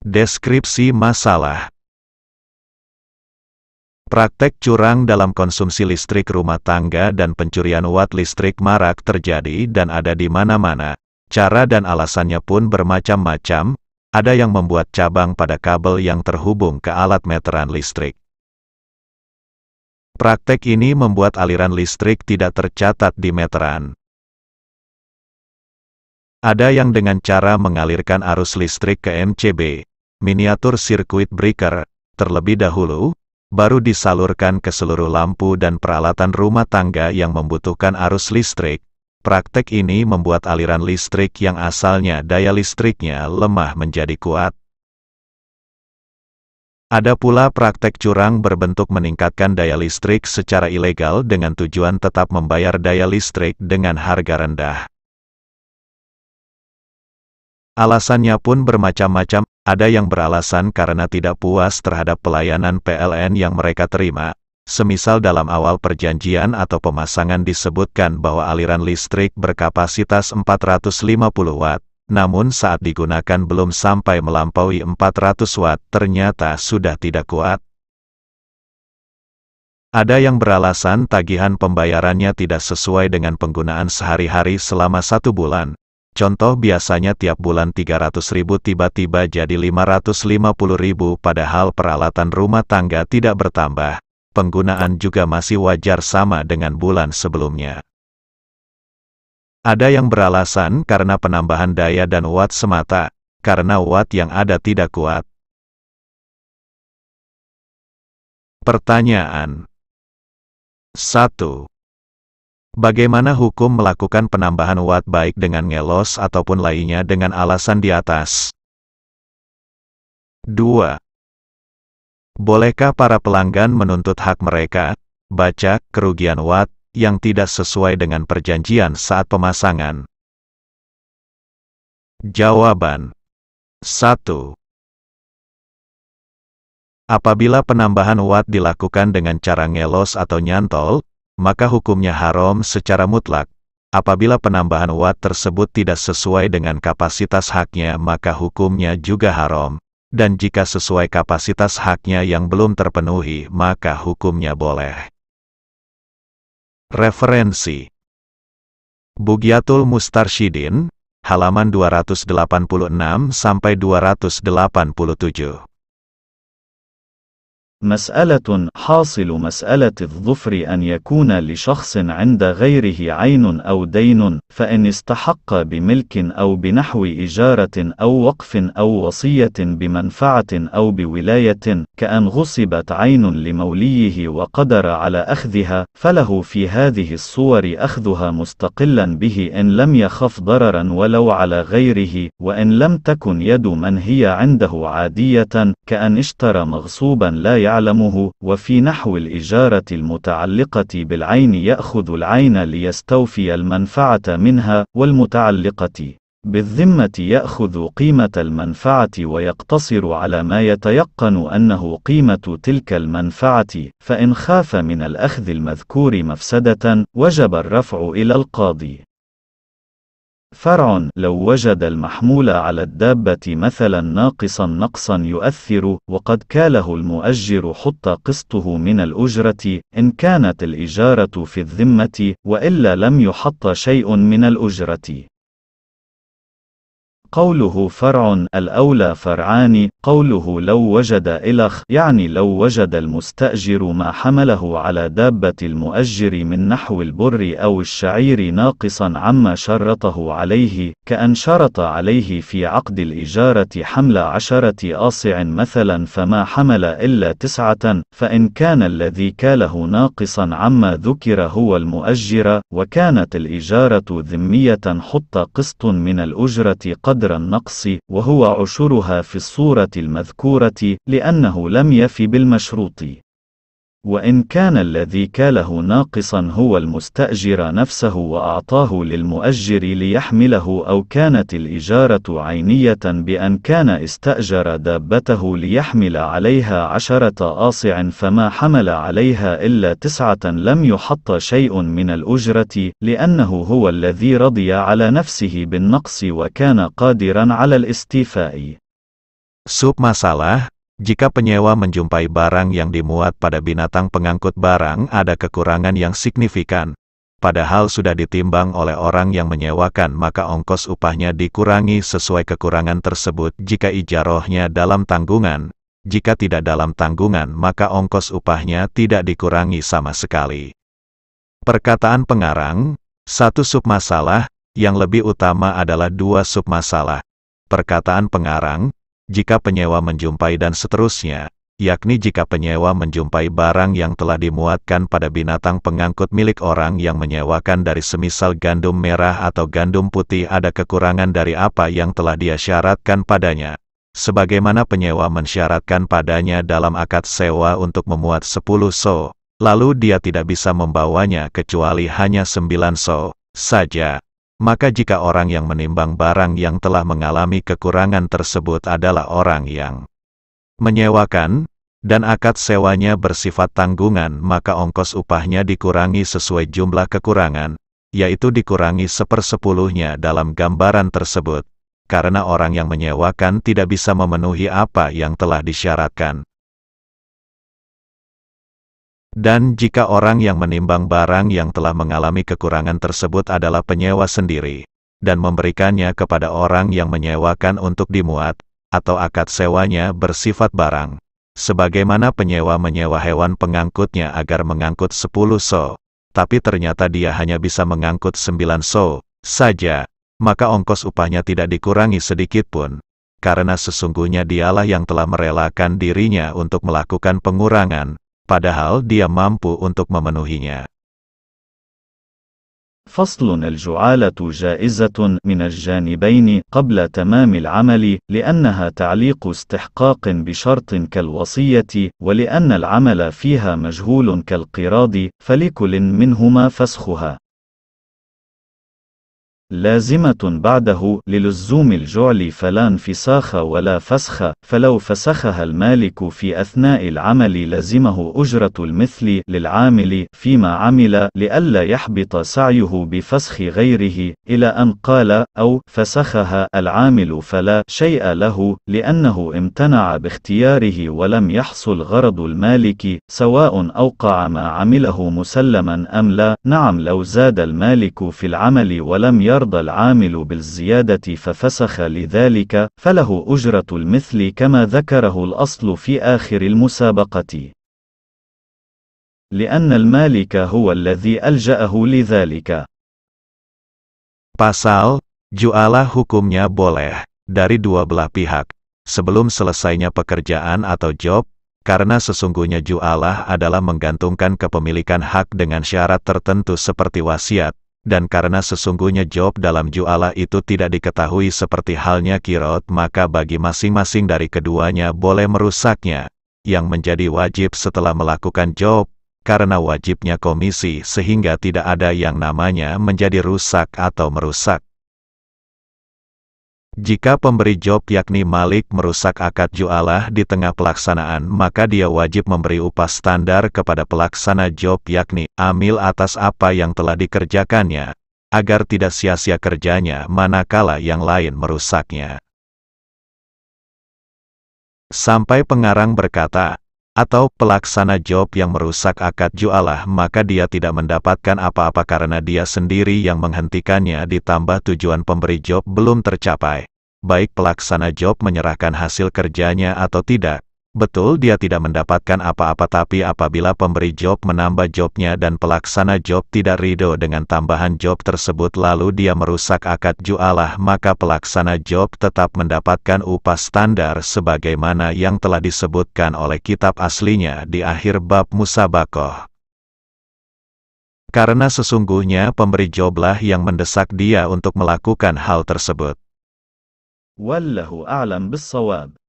Deskripsi masalah Praktek curang dalam konsumsi listrik rumah tangga dan pencurian watt listrik marak terjadi dan ada di mana-mana. Cara dan alasannya pun bermacam-macam, ada yang membuat cabang pada kabel yang terhubung ke alat meteran listrik. Praktek ini membuat aliran listrik tidak tercatat di meteran. Ada yang dengan cara mengalirkan arus listrik ke MCB, miniatur sirkuit breaker, terlebih dahulu, baru disalurkan ke seluruh lampu dan peralatan rumah tangga yang membutuhkan arus listrik. Praktek ini membuat aliran listrik yang asalnya daya listriknya lemah menjadi kuat. Ada pula praktek curang berbentuk meningkatkan daya listrik secara ilegal dengan tujuan tetap membayar daya listrik dengan harga rendah. Alasannya pun bermacam-macam ada yang beralasan karena tidak puas terhadap pelayanan PLN yang mereka terima, semisal dalam awal perjanjian atau pemasangan disebutkan bahwa aliran listrik berkapasitas 450 watt, namun saat digunakan belum sampai melampaui 400 watt ternyata sudah tidak kuat. Ada yang beralasan tagihan pembayarannya tidak sesuai dengan penggunaan sehari-hari selama satu bulan, Contoh biasanya tiap bulan 300 ribu tiba-tiba jadi 550 ribu padahal peralatan rumah tangga tidak bertambah. Penggunaan juga masih wajar sama dengan bulan sebelumnya. Ada yang beralasan karena penambahan daya dan watt semata, karena watt yang ada tidak kuat. Pertanyaan 1. Bagaimana hukum melakukan penambahan watt baik dengan ngelos ataupun lainnya dengan alasan di atas? 2. Bolehkah para pelanggan menuntut hak mereka, baca, kerugian watt, yang tidak sesuai dengan perjanjian saat pemasangan? Jawaban 1. Apabila penambahan watt dilakukan dengan cara ngelos atau nyantol, maka hukumnya haram secara mutlak. Apabila penambahan watt tersebut tidak sesuai dengan kapasitas haknya maka hukumnya juga haram. Dan jika sesuai kapasitas haknya yang belum terpenuhi maka hukumnya boleh. Referensi Bugiatul Mustarshidin, halaman 286-287 مسألة حاصل مسألة الظفر أن يكون لشخص عند غيره عين أو دين فإن استحق بملك أو بنحو إجارة أو وقف أو وصية بمنفعة أو بولاية كأن غصبت عين لموليه وقدر على أخذها فله في هذه الصور أخذها مستقلا به إن لم يخف ضررا ولو على غيره وإن لم تكن يد من هي عنده عادية كأن اشترى مغصوبا لا يعلم يعلمه وفي نحو الإجارة المتعلقة بالعين يأخذ العين ليستوفي المنفعة منها والمتعلقة بالذمة يأخذ قيمة المنفعة ويقتصر على ما يتيقن أنه قيمة تلك المنفعة، فإن خاف من الأخذ المذكور مفسدة، وجب الرفع إلى القاضي. فرع لو وجد المحمول على الدابة مثلا ناقصا نقصا يؤثر وقد كاله المؤجر حط قسطه من الأجرة إن كانت الإجارة في الذمة وإلا لم يحط شيء من الأجرة قوله فرع الأولى فرعان قوله لو وجد إلخ يعني لو وجد المستأجر ما حمله على دابة المؤجر من نحو البر أو الشعير ناقصا عما شرطه عليه كأن شرط عليه في عقد الإجارة حمل عشرة آصع مثلا فما حمل إلا تسعة فإن كان الذي كاله ناقصا عما ذكر هو المؤجر وكانت الإجارة ذمية حط قسط من الأجرة قد قدر النقص وهو عشرها في الصورة المذكورة لأنه لم يف بالمشروط وإن كان الذي كاله ناقصا هو المستأجر نفسه وأعطاه للمؤجر ليحمله أو كانت الإجارة عينية بأن كان استأجر دابته ليحمل عليها عشرة آصع فما حمل عليها إلا تسعة لم يحط شيء من الأجرة لأنه هو الذي رضي على نفسه بالنقص وكان قادرا على الاستيفاء. Sub masalah Jika penyewa menjumpai barang yang dimuat pada binatang pengangkut barang ada kekurangan yang signifikan, padahal sudah ditimbang oleh orang yang menyewakan maka ongkos upahnya dikurangi sesuai kekurangan tersebut jika ijarohnya dalam tanggungan, jika tidak dalam tanggungan maka ongkos upahnya tidak dikurangi sama sekali. Perkataan pengarang, satu submasalah, yang lebih utama adalah dua submasalah. Perkataan pengarang, jika penyewa menjumpai dan seterusnya, yakni jika penyewa menjumpai barang yang telah dimuatkan pada binatang pengangkut milik orang yang menyewakan dari semisal gandum merah atau gandum putih ada kekurangan dari apa yang telah dia syaratkan padanya. Sebagaimana penyewa mensyaratkan padanya dalam akad sewa untuk memuat 10 so, lalu dia tidak bisa membawanya kecuali hanya 9 so saja maka jika orang yang menimbang barang yang telah mengalami kekurangan tersebut adalah orang yang menyewakan, dan akad sewanya bersifat tanggungan maka ongkos upahnya dikurangi sesuai jumlah kekurangan, yaitu dikurangi sepersepuluhnya dalam gambaran tersebut, karena orang yang menyewakan tidak bisa memenuhi apa yang telah disyaratkan. Dan jika orang yang menimbang barang yang telah mengalami kekurangan tersebut adalah penyewa sendiri, dan memberikannya kepada orang yang menyewakan untuk dimuat, atau akad sewanya bersifat barang. Sebagaimana penyewa menyewa hewan pengangkutnya agar mengangkut 10 so, tapi ternyata dia hanya bisa mengangkut 9 so saja, maka ongkos upahnya tidak dikurangi sedikit pun, karena sesungguhnya dialah yang telah merelakan dirinya untuk melakukan pengurangan, padahal dia mampu untuk memenuhinya. فصل الجعالة جائزة من الجانبين قبل تمام العمل لأنها تعليق استحقاق بشرط كالوصية ولأن العمل فيها مجهول كالقراض فلكل منهما فسخها لازمة بعده للزوم الجعل فلا انفساخ ولا فسخ فلو فسخها المالك في أثناء العمل لزمه أجرة المثل للعامل فيما عمل لئلا يحبط سعيه بفسخ غيره إلى أن قال أو فسخها العامل فلا شيء له لأنه امتنع باختياره ولم يحصل غرض المالك سواء أوقع ما عمله مسلما أم لا نعم لو زاد المالك في العمل ولم ير الأرض العامل بالزيادة ففسخ لذلك، فله أجرة المثل كما ذكره الأصل في آخر المسابقة. لأن المالك هو الذي ألجأه لذلك. Pasal, jualah hukumnya boleh, dari dua belah pihak, sebelum selesainya pekerjaan atau job, karena sesungguhnya jualah adalah menggantungkan kepemilikan hak dengan syarat tertentu seperti wasiat, dan karena sesungguhnya Job dalam Ju'ala itu tidak diketahui seperti halnya Kirot maka bagi masing-masing dari keduanya boleh merusaknya, yang menjadi wajib setelah melakukan Job, karena wajibnya komisi sehingga tidak ada yang namanya menjadi rusak atau merusak. Jika pemberi job yakni Malik merusak akad jualah di tengah pelaksanaan, maka dia wajib memberi upah standar kepada pelaksana job yakni Amil atas apa yang telah dikerjakannya, agar tidak sia-sia kerjanya manakala yang lain merusaknya. Sampai pengarang berkata, atau pelaksana job yang merusak akad jualah maka dia tidak mendapatkan apa-apa karena dia sendiri yang menghentikannya ditambah tujuan pemberi job belum tercapai baik pelaksana job menyerahkan hasil kerjanya atau tidak. Betul dia tidak mendapatkan apa-apa tapi apabila pemberi job menambah jobnya dan pelaksana job tidak ridho dengan tambahan job tersebut lalu dia merusak akad jualah maka pelaksana job tetap mendapatkan upah standar sebagaimana yang telah disebutkan oleh kitab aslinya di akhir bab Musabakoh. Karena sesungguhnya pemberi joblah yang mendesak dia untuk melakukan hal tersebut. والله أعلم بالصواب